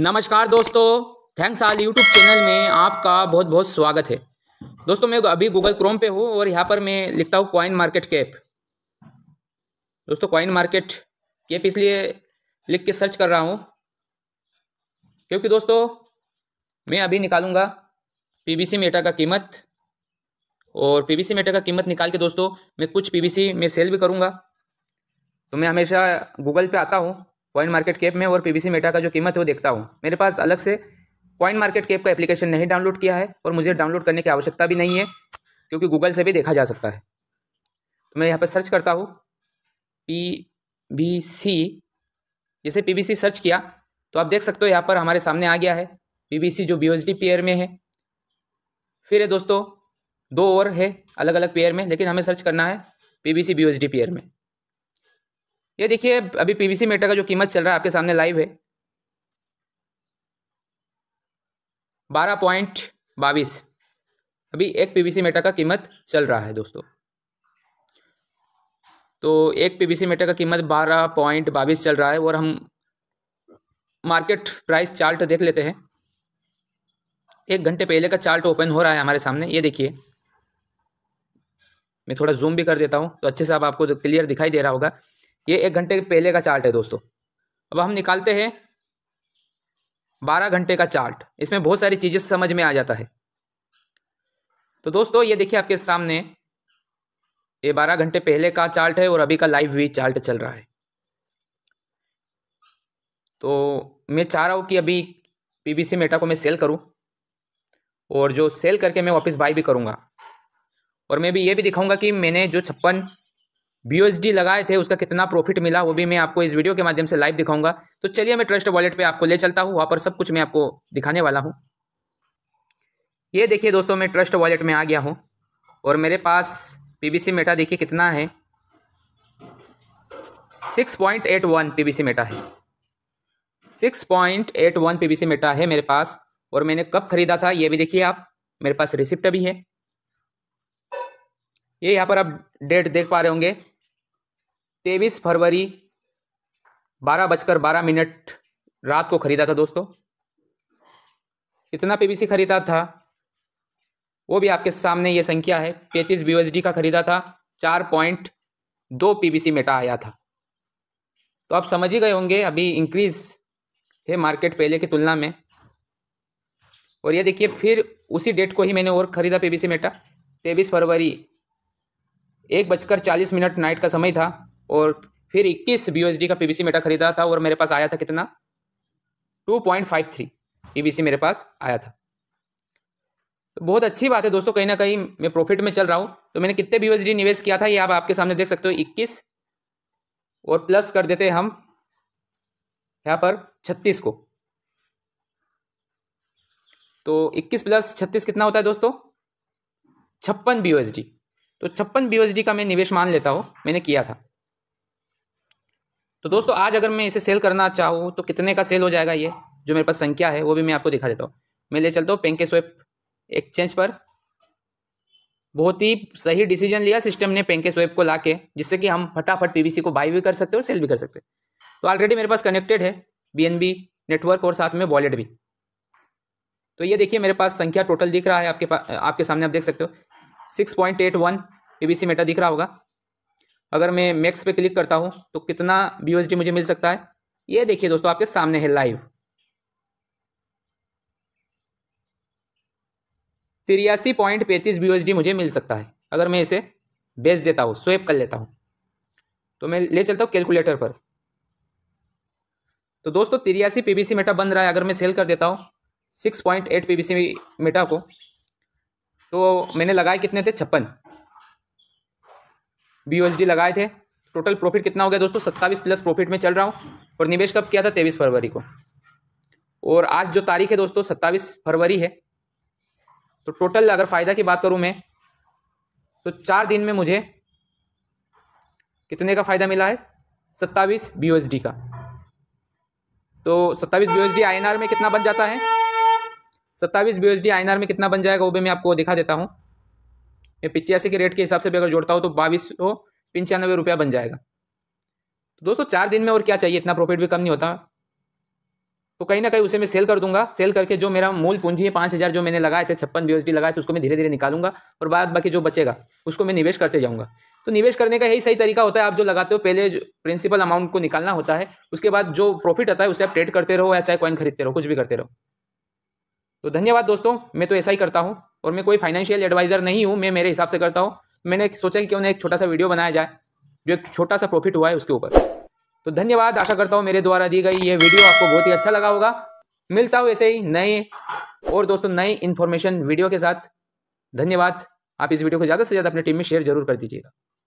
नमस्कार दोस्तों थैंक्स आल YouTube channel में आपका बहुत बहुत स्वागत है दोस्तों मैं अभी गूगल क्रोम पे हूँ और यहाँ पर मैं लिखता हूँ कॉइन मार्केट कैप दोस्तों कॉइन मार्केट कैप इसलिए लिख के सर्च कर रहा हूँ क्योंकि दोस्तों मैं अभी निकालूंगा पीबीसी मेटा का कीमत और पीबीसी मेटा का कीमत निकाल के दोस्तों मैं कुछ पीबीसी में सेल भी करूँगा तो मैं हमेशा गूगल पे आता हूँ कॉइन मार्केट कैप में और पीबीसी मेटा का जो कीमत है वो देखता हूँ मेरे पास अलग से कॉइन मार्केट कैप का एप्लीकेशन नहीं डाउनलोड किया है और मुझे डाउनलोड करने की आवश्यकता भी नहीं है क्योंकि गूगल से भी देखा जा सकता है तो मैं यहाँ पर सर्च करता हूँ पी बी सी जैसे पी बी सी सर्च किया तो आप देख सकते हो यहाँ पर हमारे सामने आ गया है पी बी सी जो बी डी पेयर में है फिर है दोस्तों दो और है अलग अलग पेयर में लेकिन हमें सर्च करना है P B C B D pair में ये देखिए अभी पीवीसी मीटर का जो कीमत चल रहा है आपके सामने लाइव है बारह पॉइंट बाईस अभी एक पीवीसी मीटर का कीमत चल रहा है दोस्तों तो एक पीवीसी मीटर का कीमत बारह पॉइंट बाईस चल रहा है और हम मार्केट प्राइस चार्ट देख लेते हैं एक घंटे पहले का चार्ट ओपन हो रहा है हमारे सामने ये देखिए मैं थोड़ा जूम भी कर देता हूँ तो अच्छे से आप आपको क्लियर तो दिखाई दे रहा होगा ये एक घंटे के पहले का चार्ट है दोस्तों अब हम निकालते हैं बारह घंटे का चार्ट इसमें बहुत सारी चीज़ें समझ में आ जाता है तो दोस्तों ये देखिए आपके सामने ये बारह घंटे पहले का चार्ट है और अभी का लाइव भी चार्ट चल रहा है तो मैं चाह रहा हूँ कि अभी पीबीसी मेटा को मैं सेल करूँ और जो सेल करके मैं वापस बाय भी करूँगा और मैं भी ये भी दिखाऊंगा कि मैंने जो छप्पन बी लगाए थे उसका कितना प्रॉफिट मिला वो भी मैं आपको इस वीडियो के माध्यम से लाइव दिखाऊंगा तो चलिए मैं ट्रस्ट वॉलेट पे आपको ले चलता हूँ वहाँ पर सब कुछ मैं आपको दिखाने वाला हूँ ये देखिए दोस्तों मैं ट्रस्ट वॉलेट में आ गया हूँ और मेरे पास सी मेटा देखिए कितना है six point eight one C meta है six point eight one C meta है मेरे पास और मैंने कब खरीदा था ये भी देखिए आप मेरे पास रिसिप्ट भी है ये यहाँ पर आप डेट देख पा रहे होंगे तेईस फरवरी बारह बजकर बारह मिनट रात को खरीदा था दोस्तों इतना पीबीसी खरीदा था वो भी आपके सामने ये संख्या है पैंतीस बीएसडी का खरीदा था चार पॉइंट दो पीबीसी मेटा आया था तो आप समझ ही गए होंगे अभी इंक्रीज है मार्केट पहले की तुलना में और ये देखिए फिर उसी डेट को ही मैंने और ख़रीदा पीबीसी मेटा तेईस फरवरी एक बजकर चालीस मिनट नाइट का समय था और फिर 21 BUSD का पीबीसी मेटा खरीदा था और मेरे पास आया था कितना 2.53 पीबीसी मेरे पास आया था तो बहुत अच्छी बात है दोस्तों कहीं ना कहीं मैं प्रॉफिट में चल रहा हूँ तो मैंने कितने BUSD निवेश किया था ये आप आपके सामने देख सकते हो इक्कीस और प्लस कर देते हम यहाँ पर छत्तीस को तो 21 प्लस 36 कितना होता है दोस्तों छप्पन बी तो छप्पन बी का मैं निवेश मान लेता हूँ मैंने किया था तो दोस्तों आज अगर मैं इसे सेल करना चाहूँ तो कितने का सेल हो जाएगा ये जो मेरे पास संख्या है वो भी मैं आपको दिखा देता हूँ मैं ले चलता हूँ पेंके स्वेप एक्सचेंज पर बहुत ही सही डिसीजन लिया सिस्टम ने पेंके स्वेप को ला जिससे कि हम फटाफट पी को बाई भी कर सकते हैं और सेल भी कर सकते तो ऑलरेडी मेरे पास कनेक्टेड है बी नेटवर्क और साथ में वॉलेट भी तो ये देखिए मेरे पास संख्या टोटल दिख रहा है आपके पास आपके सामने आप देख सकते हो six point eight one PVC meta दिख रहा होगा अगर मैं मैक्स पे क्लिक करता हूँ तो कितना बी मुझे मिल सकता है ये देखिए दोस्तों आपके सामने है लाइव तिरासी पॉइंट पैंतीस बी मुझे मिल सकता है अगर मैं इसे बेच देता हूँ स्वेप कर लेता हूँ तो मैं ले चलता हूँ कैलकुलेटर पर तो दोस्तों तिरासी पीबीसी मेटा बन रहा है अगर मैं सेल कर देता हूँ six point eight PBC meta को तो मैंने लगाए कितने थे छप्पन बी लगाए थे टोटल प्रॉफिट कितना हो गया दोस्तों सत्ताईस प्लस प्रॉफिट में चल रहा हूँ और निवेश कब किया था तेईस फरवरी को और आज जो तारीख है दोस्तों सत्ताईस फरवरी है तो टोटल अगर फ़ायदा की बात करूँ मैं तो चार दिन में मुझे कितने का फ़ायदा मिला है सत्ताईस बी का तो सत्ताईस बी एस में कितना बन जाता है सत्ताईस बी एस में कितना बन जाएगा वो भी मैं आपको दिखा देता हूँ मैं पिचासी के रेट के हिसाब से भी अगर जोड़ता हूँ तो बाईस सौ पंचानवे रुपया बन जाएगा तो दोस्तों चार दिन में और क्या चाहिए इतना प्रॉफिट भी कम नहीं होता तो कहीं ना कहीं उसे मैं सेल कर दूंगा सेल करके जो मेरा मूल पूंजी है पाँच हज़ार जो मैंने लगाए थे छप्पन बी लगाए थे उसको मैं धीरे धीरे निकालूंगा और बाद बाकी जो बचेगा उसको मैं निवेश करते जाऊँगा तो निवेश करने का यही सही तरीका होता है आप जो लगाते हो पहले प्रिंसिपल अमाउंट को निकालना होता है उसके बाद जो प्रॉफिट आता है उसे आप ट्रेड करते रहो या चाहे कॉइन खरीदते रहो कुछ भी करते रहो तो धन्यवाद दोस्तों मैं तो ऐसा ही करता हूँ और मैं कोई फाइनेंशियल एडवाइज़र नहीं हूँ मैं मेरे हिसाब से करता हूँ मैंने सोचा कि क्यों ना एक छोटा सा वीडियो बनाया जाए जो एक छोटा सा प्रॉफिट हुआ है उसके ऊपर तो धन्यवाद आशा करता हूँ मेरे द्वारा दी गई ये वीडियो आपको बहुत ही अच्छा लगा होगा मिलता हूँ ऐसे ही नए और दोस्तों नई इन्फॉर्मेशन वीडियो के साथ धन्यवाद आप इस वीडियो को ज़्यादा से ज़्यादा अपने टीम में शेयर जरूर कर दीजिएगा